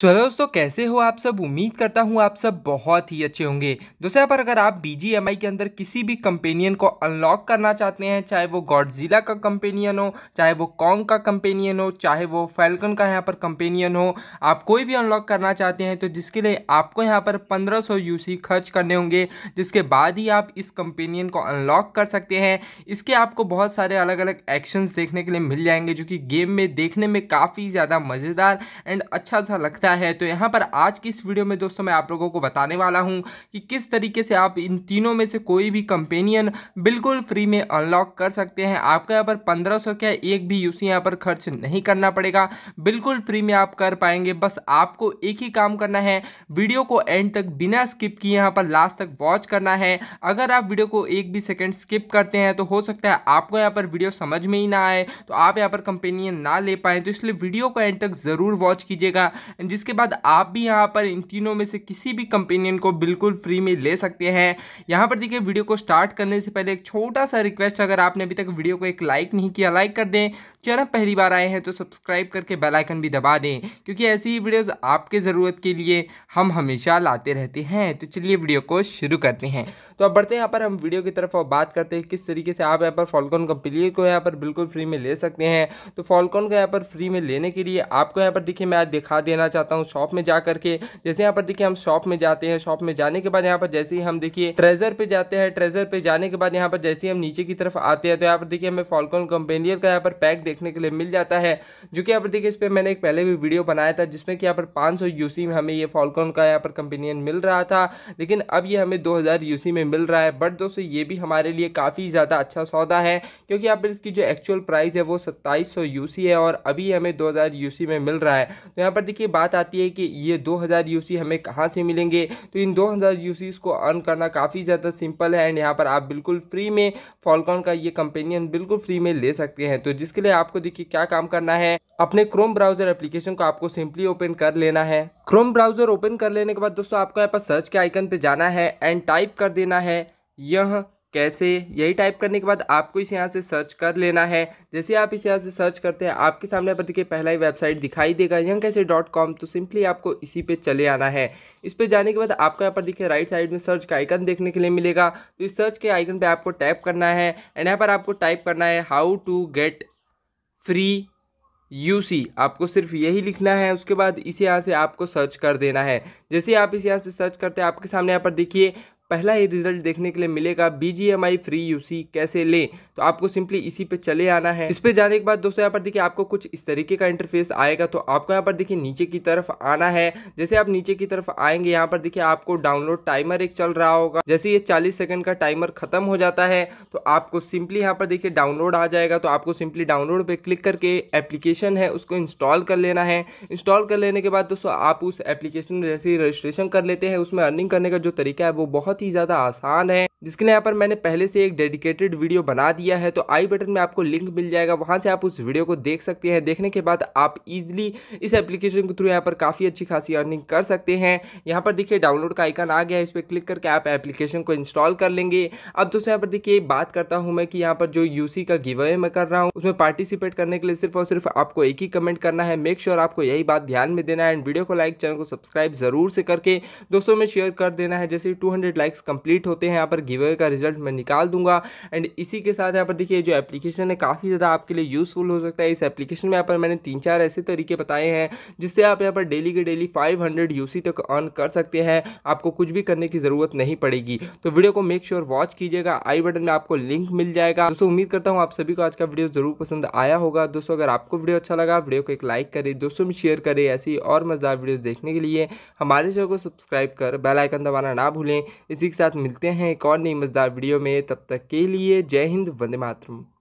तो दोस्तों कैसे हो आप सब उम्मीद करता हूँ आप सब बहुत ही अच्छे होंगे दूसरे पर अगर आप बी के अंदर किसी भी कंपेनियन को अनलॉक करना चाहते हैं चाहे वो गॉडजिला का कंपेनियन हो चाहे वो कॉन्ग का कंपेनियन हो चाहे वो फैल्कन का यहाँ पर कंपेनियन हो आप कोई भी अनलॉक करना चाहते हैं तो जिसके लिए आपको यहाँ पर पंद्रह सौ खर्च करने होंगे जिसके बाद ही आप इस कंपेनियन को अनलॉक कर सकते हैं इसके आपको बहुत सारे अलग अलग एक्शन देखने के लिए मिल जाएंगे जो कि गेम में देखने में काफ़ी ज़्यादा मज़ेदार एंड अच्छा सा लगता है सकता है तो यहाँ पर आज की इस वीडियो में दोस्तों मैं आप लोगों को बताने वाला हूँ कि किस तरीके से आप इन तीनों में से कोई भी कंपेनियन बिल्कुल फ्री में अनलॉक कर सकते हैं आपको यहाँ पर पंद्रह सौ क्या एक भी यूसी यहाँ पर खर्च नहीं करना पड़ेगा बिल्कुल फ्री में आप कर पाएंगे बस आपको एक ही काम करना है वीडियो को एंड तक बिना स्किप किए यहाँ पर लास्ट तक वॉच करना है अगर आप वीडियो को एक भी सेकेंड स्किप करते हैं तो हो सकता है आपको यहाँ पर वीडियो समझ में ही ना आए तो आप यहाँ पर कंपेनियन ना ले पाए तो इसलिए वीडियो को एंड तक ज़रूर वॉच कीजिएगा जिसके बाद आप भी यहाँ पर इन तीनों में से किसी भी कंपेनियन को बिल्कुल फ्री में ले सकते हैं यहाँ पर देखिए वीडियो को स्टार्ट करने से पहले एक छोटा सा रिक्वेस्ट अगर आपने अभी तक वीडियो को एक लाइक नहीं किया लाइक कर दें चैनल पहली बार आए हैं तो सब्सक्राइब करके बेलाइकन भी दबा दें क्योंकि ऐसी ही वीडियोज़ आपके ज़रूरत के लिए हम हमेशा लाते रहते हैं तो चलिए वीडियो को शुरू करते हैं तो अब बढ़ते हैं यहाँ पर हम वीडियो की तरफ और बात करते हैं किस तरीके से आप यहाँ पर फॉलकॉन कंपनी को यहाँ पर बिल्कुल फ्री में ले सकते हैं तो फॉलकॉन को यहाँ पर फ्री में लेने के लिए आपको यहाँ पर देखिए मैं दिखा देना चाहता हूँ शॉप में जा करके जैसे यहाँ पर देखिए हम शॉप में जाते हैं शॉप में जाने के बाद यहाँ पर जैसे ही हम देखिए ट्रेजर पर जाते हैं ट्रेजर पर जाने के बाद यहाँ पर जैसे ही हम नीचे की तरफ आते हैं तो यहाँ पर देखिए हमें फॉलकॉन कंपनी का यहाँ पर पैक देखने के लिए मिल जाता है जो कि यहाँ पर देखिए इस पर मैंने एक पहले भी वीडियो बनाया था जिसमें कि यहाँ पर पाँच सौ में हमें ये फॉलकॉन का यहाँ पर कंपेनियन मिल रहा था लेकिन अब ये हमें दो हज़ार में में मिल रहा है बट दोस्तों ये भी हमारे लिए काफ़ी ज़्यादा अच्छा सौदा है क्योंकि यहाँ पर इसकी जो एक्चुअल प्राइस है वो सत्ताईस सौ है और अभी हमें दो हज़ार में मिल रहा है तो यहाँ पर देखिए बात आती है कि ये दो हज़ार हमें कहाँ से मिलेंगे तो इन दो हज़ार को अर्न करना काफ़ी ज़्यादा सिंपल है एंड यहाँ पर आप बिल्कुल फ्री में फॉलकॉन का ये कंपेनियन बिल्कुल फ्री में ले सकते हैं तो जिसके लिए आपको देखिए क्या काम करना है अपने क्रोम ब्राउजर एप्लीकेशन को आपको सिंपली ओपन कर लेना है क्रोम ब्राउजर ओपन कर लेने के बाद दोस्तों आपको यहाँ पर सर्च के आइकन पे जाना है एंड टाइप कर देना करना है यह कैसे यही टाइप करने के बाद आपको इसे यहाँ से सर्च कर लेना है जैसे आप इसे यहाँ से सर्च करते हैं आपके सामने पर देखिए पहला ही वेबसाइट दिखाई देगा यंग कैसे डॉट कॉम तो सिंपली आपको इसी पे चले आना है इस पे जाने के बाद आपको यहाँ पर देखिए राइट साइड में सर्च का आइकन देखने के लिए मिलेगा तो इस सर्च के आइकन पर आपको टाइप करना है एंड यहाँ पर आपको टाइप करना है how to get free U C आपको सिर्फ यही लिखना है उसके बाद इसे यहाँ से आपको सर्च कर देना है जैसे आप इसे यहाँ से सर्च करते हैं आपके सामने यहाँ पर देखिए पहला ही रिजल्ट देखने के लिए मिलेगा बीजीएमआई फ्री यूसी कैसे लें तो आपको सिंपली इसी पे चले आना है इस पे जाने के बाद दोस्तों यहाँ पर देखिए आपको कुछ इस तरीके का इंटरफेस आएगा तो आपको यहाँ पर देखिए नीचे की तरफ आना है जैसे आप नीचे की तरफ आएंगे यहाँ पर देखिए आपको डाउनलोड टाइमर एक चल रहा होगा जैसे ये चालीस सेकेंड का टाइमर खत्म हो जाता है तो आपको सिंपली यहाँ पर देखिए डाउनलोड आ जाएगा तो आपको सिंपली डाउनलोड पर क्लिक करके एप्लीकेशन है उसको इंस्टॉल कर लेना है इंस्टॉल कर लेने के बाद दोस्तों आप उस एप्लीकेशन जैसे रजिस्ट्रेशन कर लेते हैं उसमें अर्निंग करने का जो तरीका है वो बहुत बहुत ही ज़्यादा आसान है जिसके लिए यहाँ पर मैंने पहले से एक डेडिकेटेड वीडियो बना दिया है तो आई बटन में आपको लिंक मिल जाएगा वहाँ से आप उस वीडियो को देख सकते हैं देखने के बाद आप इजिली इस एप्लीकेशन के थ्रू यहाँ पर काफ़ी अच्छी खासी अर्निंग कर सकते हैं यहाँ पर देखिए डाउनलोड का आइकन आ गया है इस पर क्लिक करके आप एप्लीकेशन को इंस्टॉल कर लेंगे अब दोस्तों यहाँ पर देखिए बात करता हूँ मैं कि यहाँ पर जो यूसी का गिव अवे मैं कर रहा हूँ उसमें पार्टिसिपेट करने के लिए सिर्फ और सिर्फ आपको एक ही कमेंट करना है मेक श्योर आपको यही बात ध्यान में देना है एंड वीडियो को लाइक चैनल को सब्सक्राइब जरूर से करके दोस्तों में शेयर कर देना है जैसे टू हंड्रेड लाइक्स कंप्लीट होते हैं यहाँ पर गिवे का रिजल्ट मैं निकाल दूंगा एंड इसी के साथ यहाँ पर देखिए जो एप्लीकेशन है काफ़ी ज़्यादा आपके लिए यूज़फुल हो सकता है इस एप्लीकेशन में यहाँ पर मैंने तीन चार ऐसे तरीके बताए हैं जिससे आप यहाँ पर डेली के डेली फाइव हंड्रेड तक अर्न कर सकते हैं आपको कुछ भी करने की ज़रूरत नहीं पड़ेगी तो वीडियो को मेक श्योर वॉच कीजिएगा आई बटन में आपको लिंक मिल जाएगा दोस्तों उम्मीद करता हूँ आप सभी को आज का वीडियो ज़रूर पसंद आया होगा दोस्तों अगर आपको वीडियो अच्छा लगा वीडियो को एक लाइक करें दोस्तों में शेयर करें ऐसी और मज़ेदार वीडियोस देखने के लिए हमारे चैनल को सब्सक्राइब कर बेल आइकन दबाना ना भूलें इसी के साथ मिलते हैं एक और नई मज़ेदार वीडियो में तब तक के लिए जय हिंद वंदे मातरम